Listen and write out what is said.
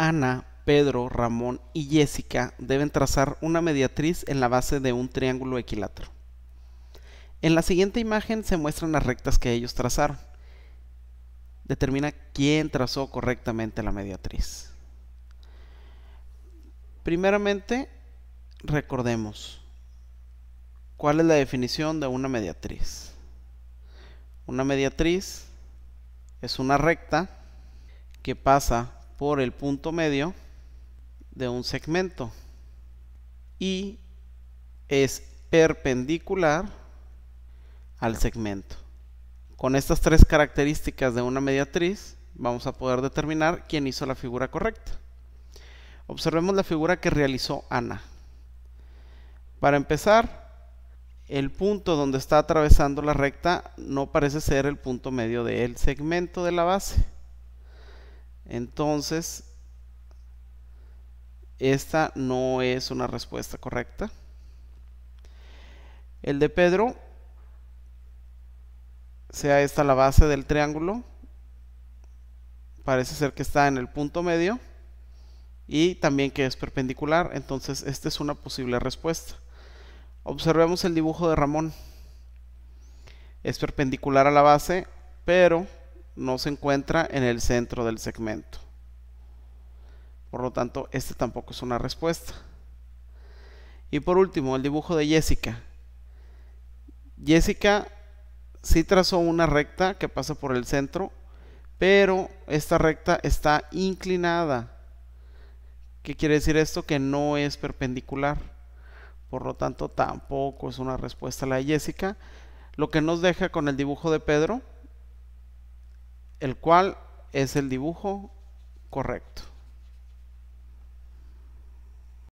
Ana, Pedro, Ramón y Jessica deben trazar una mediatriz en la base de un triángulo equilátero. En la siguiente imagen se muestran las rectas que ellos trazaron. Determina quién trazó correctamente la mediatriz. Primeramente, recordemos cuál es la definición de una mediatriz. Una mediatriz es una recta que pasa por el punto medio de un segmento y es perpendicular al segmento. Con estas tres características de una mediatriz vamos a poder determinar quién hizo la figura correcta. Observemos la figura que realizó Ana. Para empezar, el punto donde está atravesando la recta no parece ser el punto medio del segmento de la base entonces, esta no es una respuesta correcta. El de Pedro, sea esta la base del triángulo, parece ser que está en el punto medio y también que es perpendicular, entonces esta es una posible respuesta. Observemos el dibujo de Ramón. Es perpendicular a la base, pero no se encuentra en el centro del segmento. Por lo tanto, este tampoco es una respuesta. Y por último, el dibujo de Jessica. Jessica sí trazó una recta que pasa por el centro, pero esta recta está inclinada. ¿Qué quiere decir esto? Que no es perpendicular. Por lo tanto, tampoco es una respuesta la de Jessica. Lo que nos deja con el dibujo de Pedro el cual es el dibujo correcto.